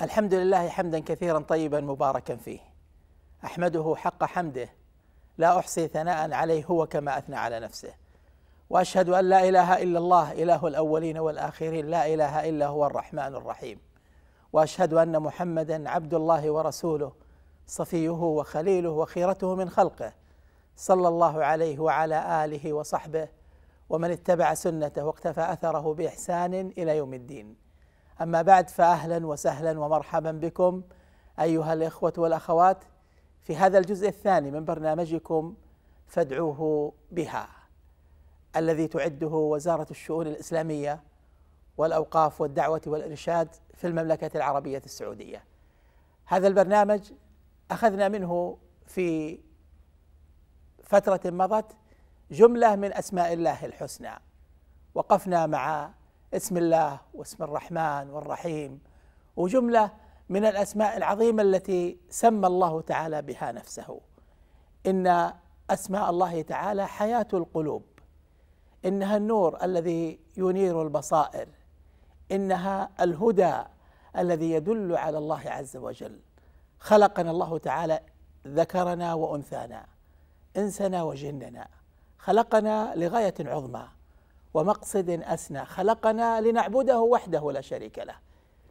الحمد لله حمدا كثيرا طيبا مباركا فيه احمده حق حمده لا احصي ثناء عليه هو كما اثنى على نفسه واشهد ان لا اله الا الله اله الاولين والاخرين لا اله الا هو الرحمن الرحيم واشهد ان محمدا عبد الله ورسوله صفيه وخليله وخيرته من خلقه صلى الله عليه وعلى اله وصحبه ومن اتبع سنته واقتفى اثره باحسان الى يوم الدين أما بعد فأهلا وسهلا ومرحبا بكم أيها الإخوة والأخوات في هذا الجزء الثاني من برنامجكم فادعوه بها الذي تعده وزارة الشؤون الإسلامية والأوقاف والدعوة والإرشاد في المملكة العربية السعودية هذا البرنامج أخذنا منه في فترة مضت جملة من أسماء الله الحسنى وقفنا مع اسم الله واسم الرحمن والرحيم وجمله من الاسماء العظيمه التي سمى الله تعالى بها نفسه ان اسماء الله تعالى حياه القلوب انها النور الذي ينير البصائر انها الهدى الذي يدل على الله عز وجل خلقنا الله تعالى ذكرنا وانثانا انسنا وجننا خلقنا لغايه عظمى ومقصد أسنى خلقنا لنعبده وحده لا شريك له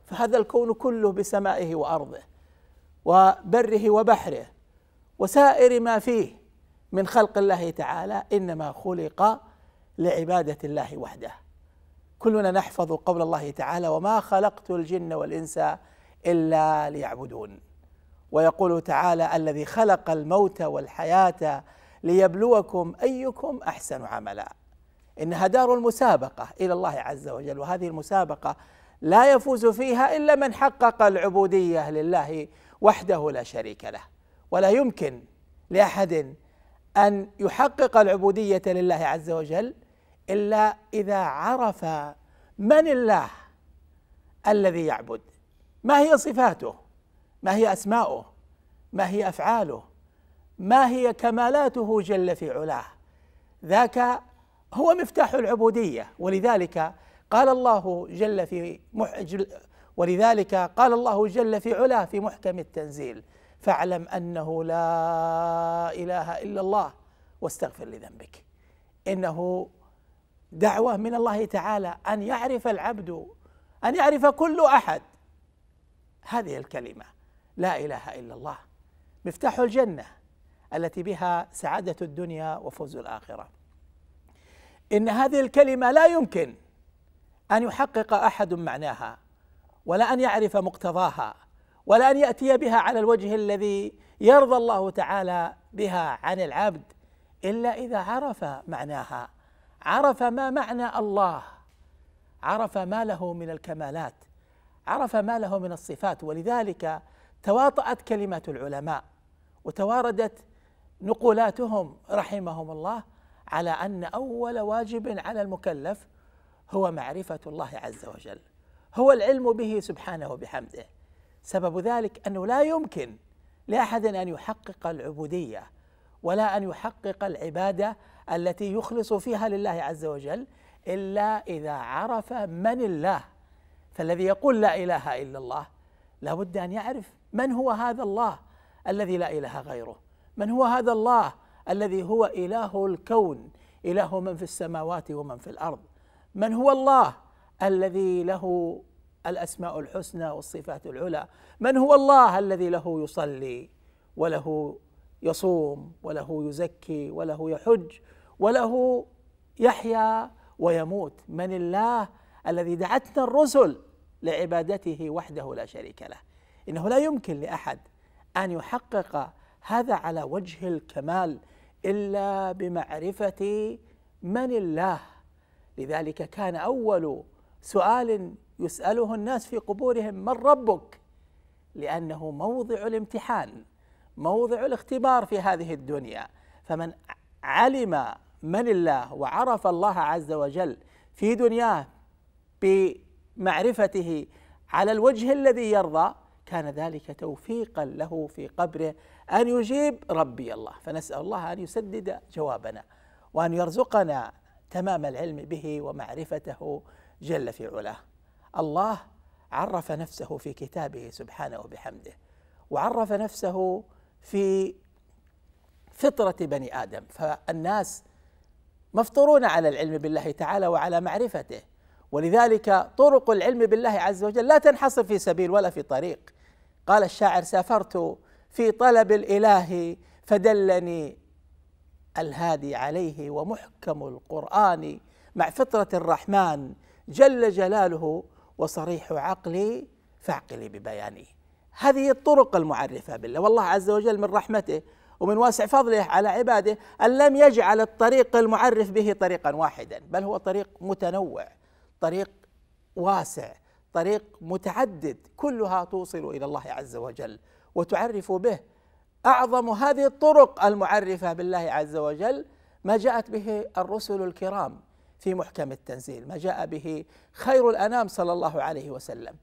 فهذا الكون كله بسمائه وأرضه وبره وبحره وسائر ما فيه من خلق الله تعالى إنما خلق لعبادة الله وحده كلنا نحفظ قول الله تعالى وما خلقت الجن والإنس إلا ليعبدون ويقول تعالى الذي خلق الموت والحياة ليبلوكم أيكم أحسن عملاً إنها دار المسابقة إلى الله عز وجل وهذه المسابقة لا يفوز فيها إلا من حقق العبودية لله وحده لا شريك له ولا يمكن لأحد أن يحقق العبودية لله عز وجل إلا إذا عرف من الله الذي يعبد ما هي صفاته ما هي أسماؤه ما هي أفعاله ما هي كمالاته جل في علاه ذاك هو مفتاح العبودية ولذلك قال الله جل في محج ولذلك قال الله جل في علاه في محكم التنزيل فاعلم أنه لا إله إلا الله واستغفر لذنبك إنه دعوة من الله تعالى أن يعرف العبد أن يعرف كل أحد هذه الكلمة لا إله إلا الله مفتاح الجنة التي بها سعادة الدنيا وفوز الآخرة ان هذه الكلمه لا يمكن ان يحقق احد معناها ولا ان يعرف مقتضاها ولا ان ياتي بها على الوجه الذي يرضى الله تعالى بها عن العبد الا اذا عرف معناها عرف ما معنى الله عرف ما له من الكمالات عرف ما له من الصفات ولذلك تواطأت كلمات العلماء وتواردت نقولاتهم رحمهم الله على ان اول واجب على المكلف هو معرفه الله عز وجل هو العلم به سبحانه وبحمده سبب ذلك انه لا يمكن لاحد ان يحقق العبوديه ولا ان يحقق العباده التي يخلص فيها لله عز وجل الا اذا عرف من الله فالذي يقول لا اله الا الله لابد ان يعرف من هو هذا الله الذي لا اله غيره من هو هذا الله الذي هو إله الكون إله من في السماوات ومن في الأرض من هو الله الذي له الأسماء الحسنى والصفات العلى من هو الله الذي له يصلي وله يصوم وله يزكي وله يحج وله يحيا ويموت من الله الذي دعتنا الرسل لعبادته وحده لا شريك له انه لا يمكن لاحد ان يحقق هذا على وجه الكمال إلا بمعرفة من الله لذلك كان أول سؤال يسأله الناس في قبورهم من ربك لأنه موضع الامتحان موضع الاختبار في هذه الدنيا فمن علم من الله وعرف الله عز وجل في دنياه بمعرفته على الوجه الذي يرضى كان ذلك توفيقا له في قبره أن يجيب ربي الله فنسأل الله أن يسدد جوابنا وأن يرزقنا تمام العلم به ومعرفته جل في علاه الله عرف نفسه في كتابه سبحانه وبحمده وعرف نفسه في فطرة بني آدم فالناس مفطورون على العلم بالله تعالى وعلى معرفته ولذلك طرق العلم بالله عز وجل لا تنحصر في سبيل ولا في طريق قال الشاعر سافرت في طلب الإله فدلني الهادي عليه ومحكم القرآن مع فطرة الرحمن جل جلاله وصريح عقلي فاعقلي ببيانه هذه الطرق المعرفة بالله والله عز وجل من رحمته ومن واسع فضله على عباده أن لم يجعل الطريق المعرف به طريقا واحدا بل هو طريق متنوع طريق واسع طريق متعدد كلها توصل إلى الله عز وجل وتعرف به اعظم هذه الطرق المعرفه بالله عز وجل ما جاءت به الرسل الكرام في محكم التنزيل ما جاء به خير الانام صلى الله عليه وسلم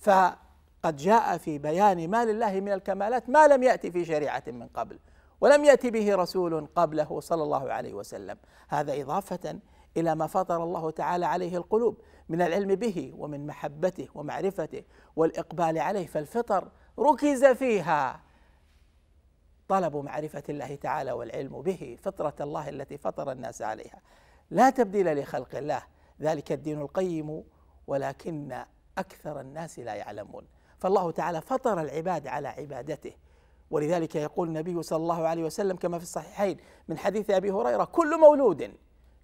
فقد جاء في بيان ما لله من الكمالات ما لم ياتي في شريعه من قبل ولم ياتي به رسول قبله صلى الله عليه وسلم هذا اضافه الى ما فطر الله تعالى عليه القلوب من العلم به ومن محبته ومعرفته والاقبال عليه فالفطر ركز فيها طلب معرفة الله تعالى والعلم به فطرة الله التي فطر الناس عليها لا تبديل لخلق الله ذلك الدين القيم ولكن أكثر الناس لا يعلمون فالله تعالى فطر العباد على عبادته ولذلك يقول النبي صلى الله عليه وسلم كما في الصحيحين من حديث أبي هريرة كل مولود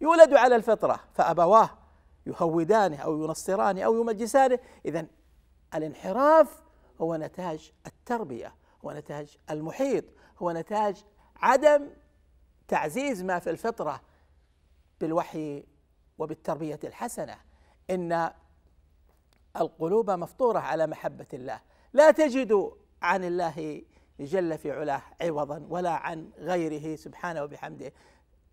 يولد على الفطرة فأبواه يهودانه أو ينصرانه أو يمجسانه إذا الانحراف هو نتاج التربيه هو نتاج المحيط هو نتاج عدم تعزيز ما في الفطره بالوحي وبالتربيه الحسنه ان القلوب مفطوره على محبه الله لا تجد عن الله جل في علاه عوضا ولا عن غيره سبحانه وبحمده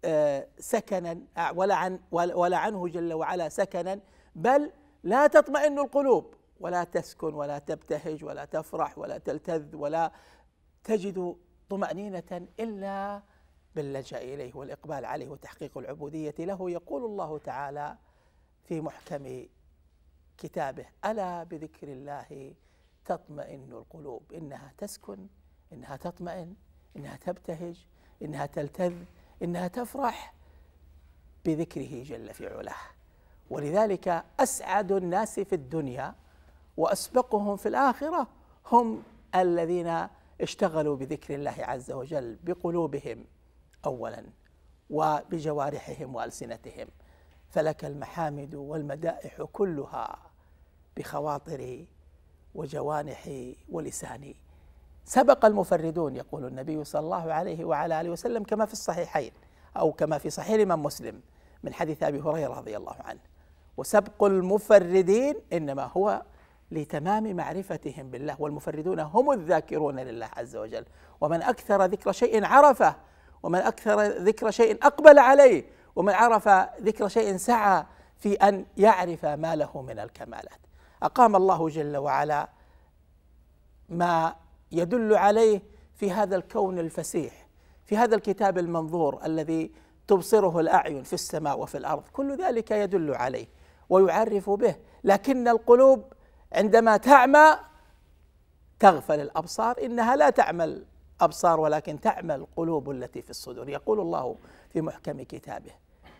آه، سكنا ولا عن ولا عنه جل وعلا سكنا بل لا تطمئن القلوب ولا تسكن ولا تبتهج ولا تفرح ولا تلتذ ولا تجد طمأنينة إلا باللجأ إليه والإقبال عليه وتحقيق العبودية له يقول الله تعالى في محكم كتابه ألا بذكر الله تطمئن القلوب إنها تسكن إنها تطمئن إنها تبتهج إنها تلتذ إنها تفرح بذكره جل في علاه ولذلك أسعد الناس في الدنيا واسبقهم في الاخره هم الذين اشتغلوا بذكر الله عز وجل بقلوبهم اولا وبجوارحهم والسنتهم فلك المحامد والمدائح كلها بخواطري وجوانحي ولساني سبق المفردون يقول النبي صلى الله عليه وعلى اله وسلم كما في الصحيحين او كما في صحيح الامام مسلم من حديث ابي هريره رضي الله عنه وسبق المفردين انما هو لتمام معرفتهم بالله والمفردون هم الذاكرون لله عز وجل ومن أكثر ذكر شيء عرفه ومن أكثر ذكر شيء أقبل عليه ومن عرف ذكر شيء سعى في أن يعرف ما له من الكمالات أقام الله جل وعلا ما يدل عليه في هذا الكون الفسيح في هذا الكتاب المنظور الذي تبصره الأعين في السماء وفي الأرض كل ذلك يدل عليه ويعرف به لكن القلوب عندما تعمى تغفل الابصار انها لا تعمل ابصار ولكن تعمى القلوب التي في الصدور يقول الله في محكم كتابه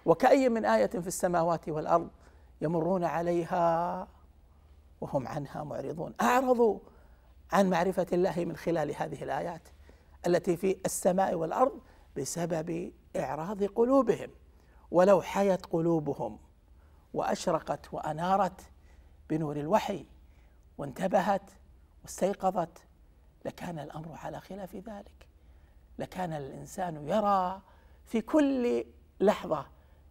وكأي من آية في السماوات والأرض يمرون عليها وهم عنها معرضون أعرضوا عن معرفة الله من خلال هذه الآيات التي في السماء والأرض بسبب إعراض قلوبهم ولو حيت قلوبهم وأشرقت وأنارت بنور الوحي وانتبهت واستيقظت لكان الامر على خلاف ذلك لكان الانسان يرى في كل لحظه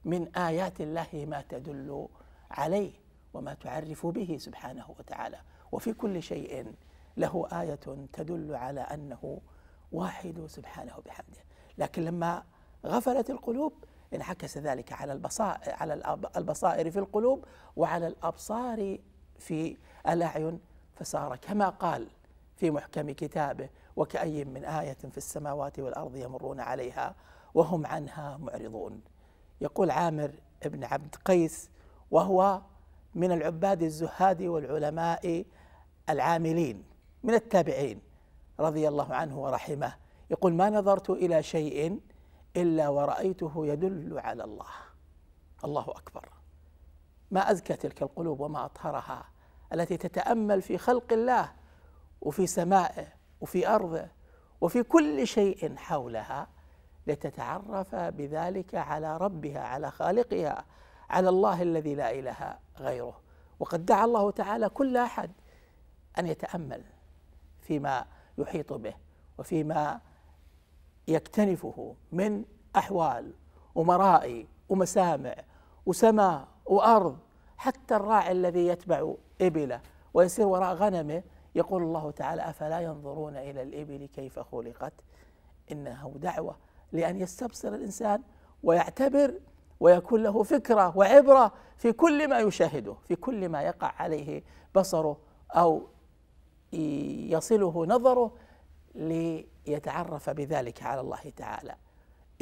من ايات الله ما تدل عليه وما تعرف به سبحانه وتعالى وفي كل شيء له ايه تدل على انه واحد سبحانه بحمده لكن لما غفلت القلوب انعكس ذلك على البصائر على البصائر في القلوب وعلى الابصار في الأعين فصار كما قال في محكم كتابه وكأي من آية في السماوات والأرض يمرون عليها وهم عنها معرضون يقول عامر بن عبد قيس وهو من العباد الزهاد والعلماء العاملين من التابعين رضي الله عنه ورحمه يقول ما نظرت الى شيء الا ورايته يدل على الله الله اكبر ما ازكى تلك القلوب وما اطهرها التي تتامل في خلق الله وفي سمائه وفي ارضه وفي كل شيء حولها لتتعرف بذلك على ربها على خالقها على الله الذي لا اله غيره وقد دعا الله تعالى كل احد ان يتامل فيما يحيط به وفيما يكتنفه من احوال ومرائي ومسامع وسماء وارض حتى الراعي الذي يتبع إبله ويسير وراء غنمه يقول الله تعالى أفلا ينظرون إلى الإبل كيف خلقت إنه دعوة لأن يستبصر الإنسان ويعتبر ويكون له فكرة وعبرة في كل ما يشاهده في كل ما يقع عليه بصره أو يصله نظره ليتعرف بذلك على الله تعالى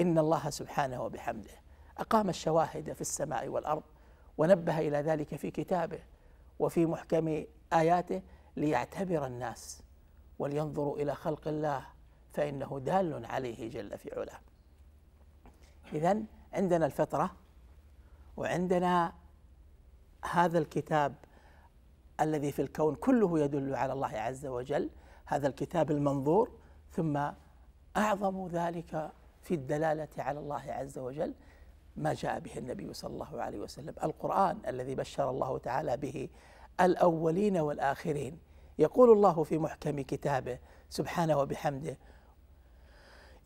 إن الله سبحانه وبحمده أقام الشواهد في السماء والأرض ونبه الى ذلك في كتابه وفي محكم اياته ليعتبر الناس ولينظروا الى خلق الله فانه دال عليه جل في علاه. اذا عندنا الفطره وعندنا هذا الكتاب الذي في الكون كله يدل على الله عز وجل هذا الكتاب المنظور ثم اعظم ذلك في الدلاله على الله عز وجل ما جاء به النبي صلى الله عليه وسلم القرآن الذي بشر الله تعالى به الأولين والآخرين يقول الله في محكم كتابه سبحانه وبحمده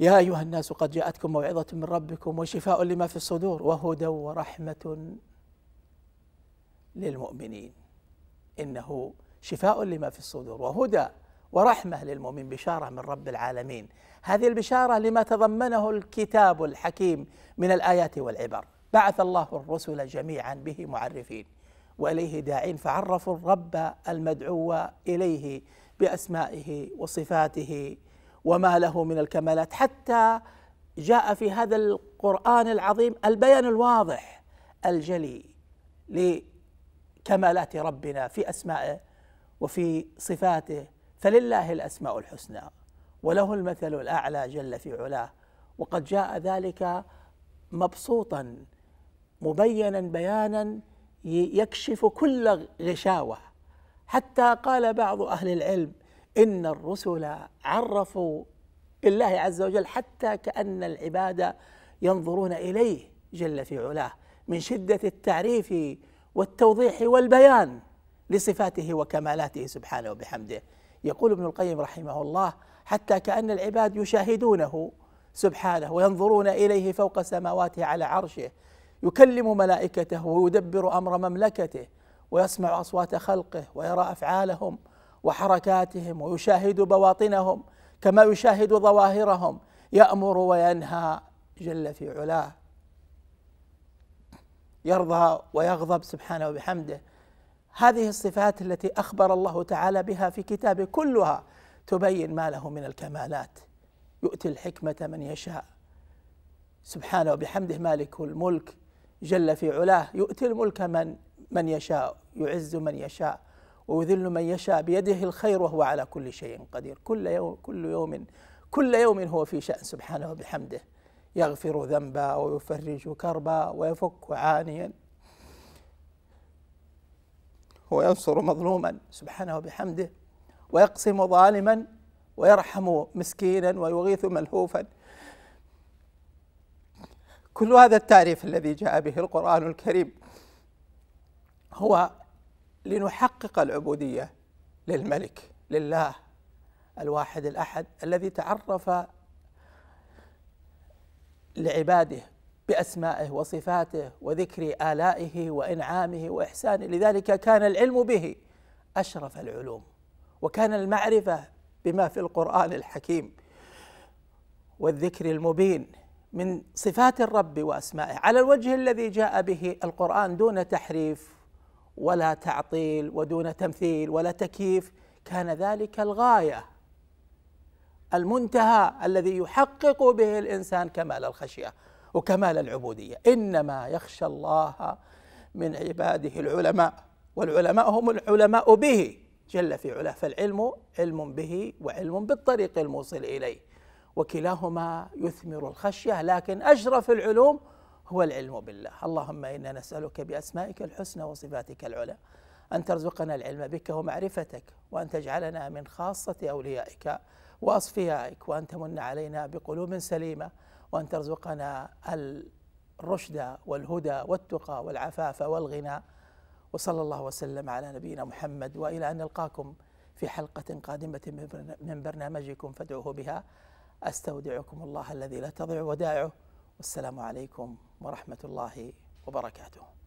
يا أيها الناس قد جاءتكم موعظة من ربكم وشفاء لما في الصدور وهدى ورحمة للمؤمنين إنه شفاء لما في الصدور وهدى ورحمة للمؤمن بشارة من رب العالمين هذه البشارة لما تضمنه الكتاب الحكيم من الآيات والعبر بعث الله الرسل جميعا به معرفين وإليه داعين فعرفوا الرب المدعو إليه بأسمائه وصفاته وما له من الكمالات حتى جاء في هذا القرآن العظيم البيان الواضح الجلي لكمالات ربنا في أسمائه وفي صفاته فلله الاسماء الحسنى وله المثل الاعلى جل في علاه وقد جاء ذلك مبسوطا مبينا بيانا يكشف كل غشاوه حتى قال بعض اهل العلم ان الرسل عرفوا بالله عز وجل حتى كان العباد ينظرون اليه جل في علاه من شده التعريف والتوضيح والبيان لصفاته وكمالاته سبحانه وبحمده يقول ابن القيم رحمه الله حتى كأن العباد يشاهدونه سبحانه وينظرون إليه فوق سماواته على عرشه يكلم ملائكته ويدبر أمر مملكته ويسمع أصوات خلقه ويرى أفعالهم وحركاتهم ويشاهد بواطنهم كما يشاهد ظواهرهم يأمر وينهى جل في علاه يرضى ويغضب سبحانه وبحمده هذه الصفات التي اخبر الله تعالى بها في كتابه كلها تبين ما له من الكمالات يؤتي الحكمه من يشاء سبحانه وبحمده مالك الملك جل في علاه يؤتي الملك من من يشاء يعز من يشاء ويذل من يشاء بيده الخير وهو على كل شيء قدير كل يوم كل يوم كل يوم هو في شأن سبحانه وبحمده يغفر ذنبا ويفرج كربا ويفك عانيا وينصر مظلوما سبحانه وبحمده ويقسم ظالما ويرحم مسكينا ويغيث ملهوفا كل هذا التعريف الذي جاء به القرآن الكريم هو لنحقق العبودية للملك لله الواحد الأحد الذي تعرف لعباده بأسمائه وصفاته وذكر آلائه وإنعامه وإحسانه لذلك كان العلم به أشرف العلوم وكان المعرفة بما في القرآن الحكيم والذكر المبين من صفات الرب واسمائه على الوجه الذي جاء به القران دون تحريف ولا تعطيل ودون تمثيل ولا تكييف كان ذلك الغايه المنتهى الذي يحقق به الانسان كمال الخشيه وكمال العبودية إنما يخشى الله من عباده العلماء والعلماء هم العلماء به جل في علاه فالعلم علم به وعلم بالطريق الموصل إليه وكلاهما يثمر الخشية لكن أشرف العلوم هو العلم بالله اللهم إنا نسألك بأسمائك الحسنى وصفاتك العلى أن ترزقنا العلم بك ومعرفتك وأن تجعلنا من خاصة أوليائك وأصفيائك وأن تمن علينا بقلوب سليمة وأن ترزقنا الرشد والهدى والتقى والعفاف والغنى وصلى الله وسلم على نبينا محمد وإلى أن نلقاكم في حلقة قادمة من برنامجكم فادعوه بها أستودعكم الله الذي لا تضيع ودائعه والسلام عليكم ورحمة الله وبركاته